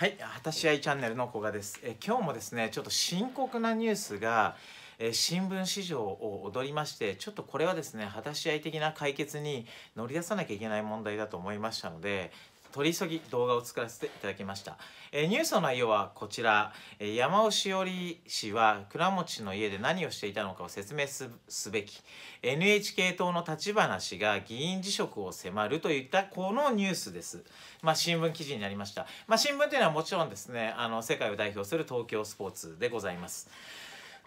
はい、果たし合いチャンネルの古賀です。え今日もですね、ちょっと深刻なニュースが、え新聞市場を踊りまして、ちょっとこれはですね、果たし合い的な解決に乗り出さなきゃいけない問題だと思いましたので、取り急ぎ動画を作らせていただきました、えー、ニュースの内容はこちら、えー、山尾しおり氏は倉持の家で何をしていたのかを説明すべき NHK 党の立花氏が議員辞職を迫るといったこのニュースですまあ新聞記事になりましたまあ新聞というのはもちろんですねあの世界を代表する東京スポーツでございます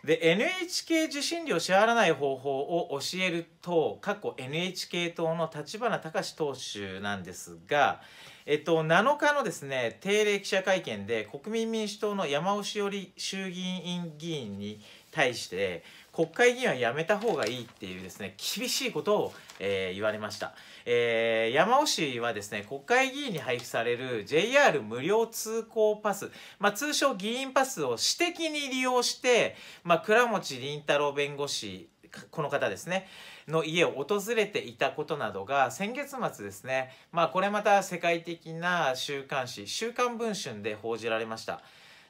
で NHK 受信料支払わない方法を教えると過去 NHK 党の立花隆党首なんですが、えっと、7日のですね定例記者会見で国民民主党の山尾志織衆議院議員に対して国会議員は辞めた方がいいっていうですね厳しいことを、えー、言われました、えー、山尾氏はですね国会議員に配布される JR 無料通行パス、まあ、通称議員パスを私的に利用して、まあ、倉持倫太郎弁護士この方ですねの家を訪れていたことなどが先月末ですねまあこれまた世界的な週刊誌「週刊文春」で報じられました。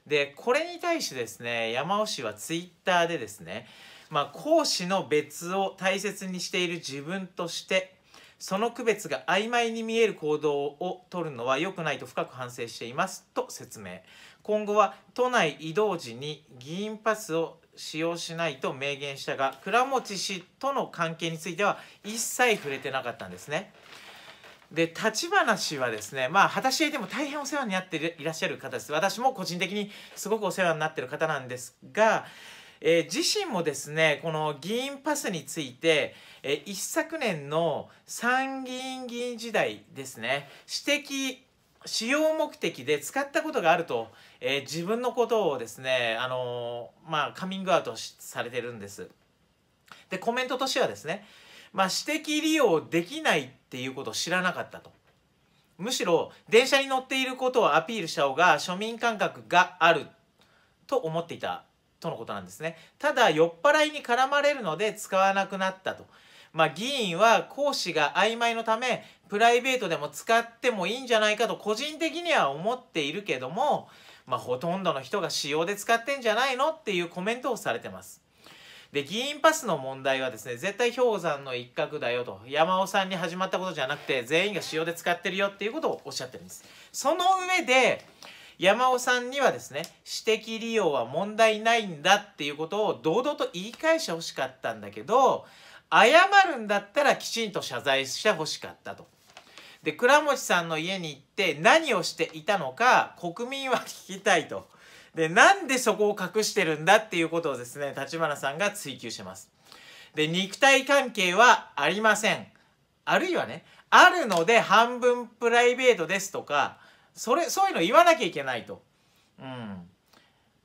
でこれに対してですね山尾氏はツイッターでですねまあ、講師の別を大切にしている自分としてその区別が曖昧に見える行動をとるのは良くないと深く反省していますと説明今後は都内移動時に議員パスを使用しないと明言したが倉持氏との関係については一切触れてなかったんですね。で立花氏はですねまあ果たしでも大変お世話になっていらっしゃる方です私も個人的にすごくお世話になってる方なんですが、えー、自身もですねこの議員パスについて、えー、一昨年の参議院議員時代ですね私的使用目的で使ったことがあると、えー、自分のことをですね、あのまあ、カミングアウトされてるんです。でコメントとしてはですねまあ、私的利用できないっていうことを知らなかったと。むしろ電車に乗っていることをアピールした方が庶民感覚があると思っていたとのことなんですね。ただ酔っ払いに絡まれるので使わなくなったと。まあ、議員は講師が曖昧のためプライベートでも使ってもいいんじゃないかと個人的には思っているけども、まあ、ほとんどの人が使用で使ってんじゃないのっていうコメントをされてます。で議員パスの問題はですね絶対氷山の一角だよと山尾さんに始まったことじゃなくて全員が使用で使ってるよっていうことをおっしゃってるんですその上で山尾さんにはですね私的利用は問題ないんだっていうことを堂々と言い返してほしかったんだけど謝るんだったらきちんと謝罪してほしかったと。で倉持さんの家に行って何をしていたのか国民は聞きたいとでなんでそこを隠してるんだっていうことをですね立花さんが追求してますで肉体関係はありませんあるいはねあるので半分プライベートですとかそれそういうの言わなきゃいけないとうん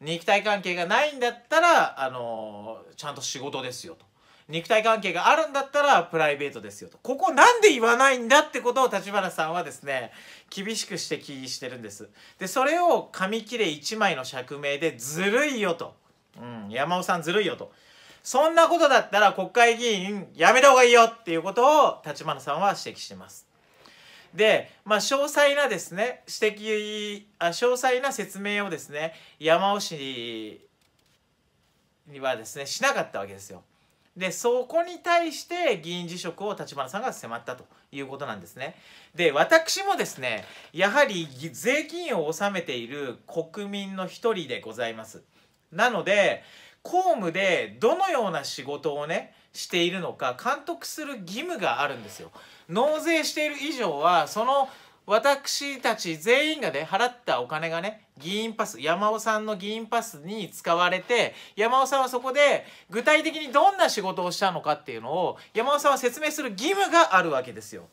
肉体関係がないんだったらあのちゃんと仕事ですよと肉体関係があるんだったらプライベートですよとここなんで言わないんだってことを立花さんはですね厳しく指摘してるんですでそれを紙切れ1枚の釈明でずるいよと、うん、山尾さんずるいよとそんなことだったら国会議員やめた方がいいよっていうことを立花さんは指摘してますで、まあ、詳細なですね指摘あ詳細な説明をですね山尾氏にはですねしなかったわけですよ。でそこに対して議員辞職を立花さんが迫ったということなんですね。で私もですねやはり税金を納めている国民の一人でございます。なので公務でどのような仕事をねしているのか監督する義務があるんですよ。納税している以上はその私たち全員がね払ったお金がね議員パス山尾さんの議員パスに使われて山尾さんはそこで具体的にどんな仕事をしたのかっていうのを山尾さんは説明する義務があるわけですよ。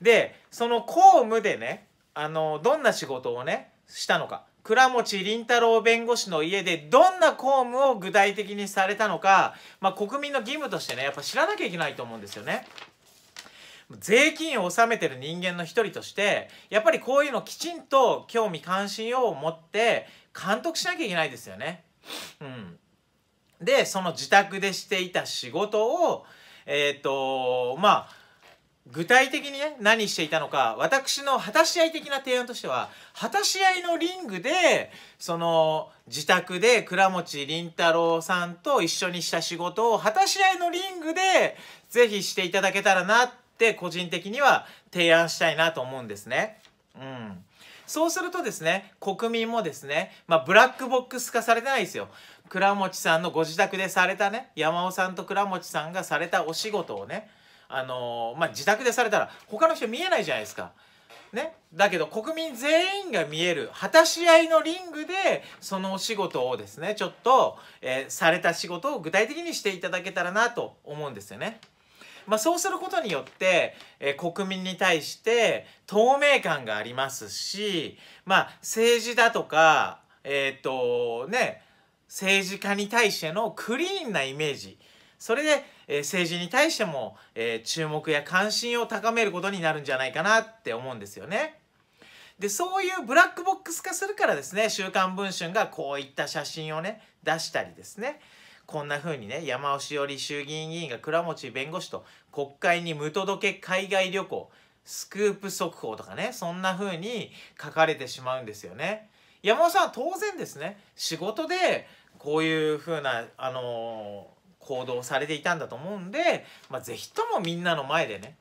でその公務でねあのどんな仕事をねしたのか倉持倫太郎弁護士の家でどんな公務を具体的にされたのか、まあ、国民の義務としてねやっぱ知らなきゃいけないと思うんですよね。税金を納めてる人間の一人としてやっぱりこういうのきちんと興味関心を持って監督しなきゃいけないですよね。うん、でその自宅でしていた仕事をえっ、ー、とまあ具体的にね何していたのか私の果たし合い的な提案としては果たし合いのリングでその自宅で倉持倫太郎さんと一緒にした仕事を果たし合いのリングで是非していただけたらなってって個人的には提案したいなと思うんですね。うんそうするとですね、国民もですね、まあ、ブラックボックス化されてないですよ。倉持さんのご自宅でされたね、山尾さんと倉持さんがされたお仕事をね、あのー、まあ、自宅でされたら、他の人見えないじゃないですか。ね、だけど国民全員が見える果たし合いのリングでそのお仕事をですねちょっと、えー、された仕事を具体的にしていただけたらなと思うんですよね。まあ、そうすることによって、えー、国民に対して透明感がありますし、まあ、政治だとか、えっ、とね、政治家に対してのクリーンなイメージそれで、えー、政治に対しても、えー、注目や関心を高めることになるんじゃないかなって思うんですよね。でそういうブラックボックス化するからですね「週刊文春」がこういった写真をね出したりですねこんな風にね山尾志織衆議院議員が倉持弁護士と国会に無届け海外旅行スクープ速報とかねそんな風に書かれてしまうんですよね。山尾さんは当然ですね仕事でこういう風なあのー、行動されていたんだと思うんで、まあ、是非ともみんなの前でね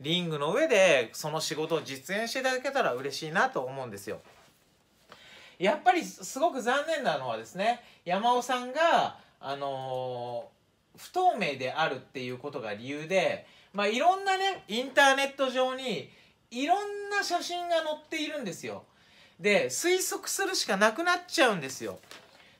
リングの上でその仕事を実演していただけたら嬉しいなと思うんですよ。やっぱりすごく残念なのはですね山尾さんがあのー、不透明であるっていうことが理由で、まあ、いろんなねインターネット上にいろんな写真が載っているんですよ。で推測するしかなくなっちゃうんですよ。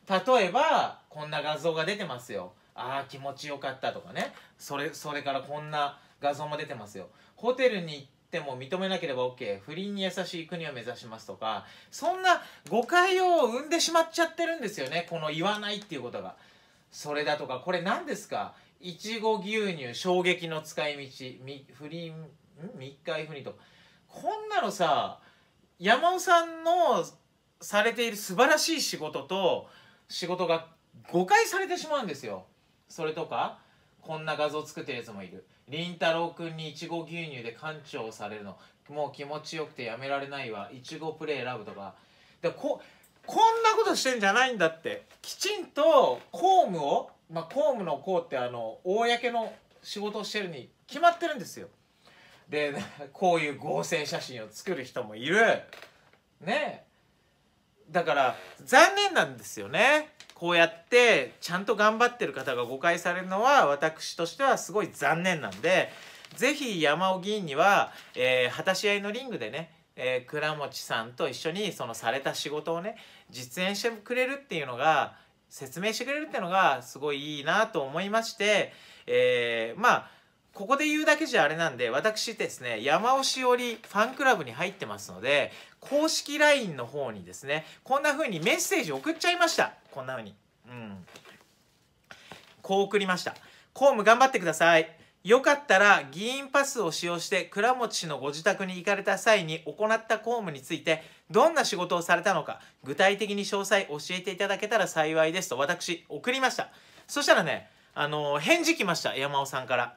例えばこんな画像が出てますよ。ああ気持ちよかったとかねそれそれからこんな画像も出てますよ。ホテルに行っても認めなければ OK 不倫に優しい国を目指しますとかそんな誤解を生んでしまっちゃってるんですよねこの言わないっていうことが。それだとかこれ何ですかいちご牛乳衝撃の使い道み不倫ん密会不倫とこんなのさ山尾さんのされている素晴らしい仕事と仕事が誤解されてしまうんですよそれとかこんな画像作ってるやつもいるりんたろくんにいちご牛乳で館長されるのもう気持ちよくてやめられないわいちごプレイラブとかでここんなことしてんじゃないんだってきちんと公務を、まあ、公務の公ってあの公の仕事をしてるに決まってるんですよで こういう合成写真を作る人もいるねだから残念なんですよねこうやってちゃんと頑張ってる方が誤解されるのは私としてはすごい残念なんで是非山尾議員には、えー、果たし合いのリングでねえー、倉持さんと一緒にそのされた仕事をね実演してくれるっていうのが説明してくれるっていうのがすごいいいなと思いまして、えー、まあここで言うだけじゃあれなんで私ですね山尾しおりファンクラブに入ってますので公式 LINE の方にですねこんな風にメッセージ送っちゃいましたこんな風にうんこう送りました公務頑張ってくださいよかったら議員パスを使用して倉持氏のご自宅に行かれた際に行った公務についてどんな仕事をされたのか具体的に詳細教えていただけたら幸いですと私送りましたそしたらねあの返事来ました山尾さんから。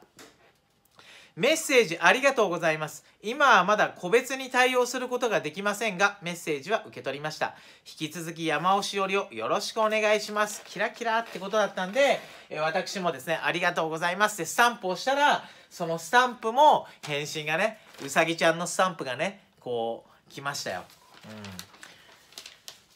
メッセージありがとうございます。今はまだ個別に対応することができませんが、メッセージは受け取りました。引き続き山尾しおりをよろしくお願いします。キラキラってことだったんで、え私もですね、ありがとうございますってスタンプをしたら、そのスタンプも返信がね、うさぎちゃんのスタンプがね、こう、来ましたよ。うん。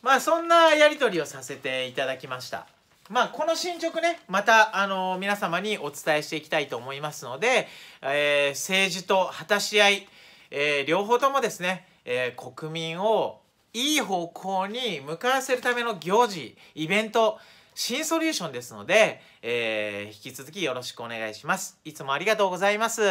まあそんなやり取りをさせていただきました。まあ、この進捗ね、また、あの、皆様にお伝えしていきたいと思いますので、えー、政治と果たし合い、えー、両方ともですね、えー、国民をいい方向に向かわせるための行事、イベント、新ソリューションですので、えー、引き続きよろしくお願いします。いつもありがとうございます。